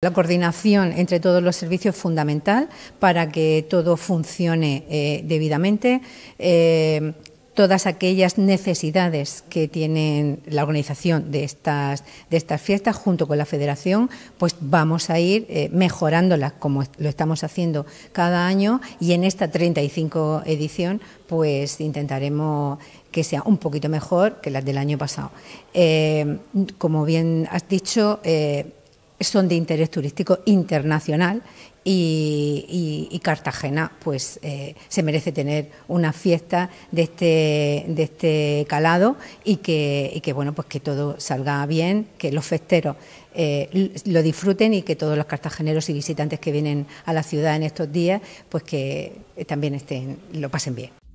La coordinación entre todos los servicios es fundamental para que todo funcione eh, debidamente. Eh, todas aquellas necesidades que tienen la organización de estas, de estas fiestas junto con la federación, pues vamos a ir eh, mejorándolas como lo estamos haciendo cada año y en esta 35 edición pues intentaremos que sea un poquito mejor que las del año pasado. como bien has dicho, son de interés turístico internacional y, Cartagena pues eh, se merece tener una fiesta de este, de este calado y que, bueno pues que todo salga bien, que los festeros eh, lo disfruten y que todos los cartageneros y visitantes que vienen a la ciudad en estos días pues que también estén, lo pasen bien.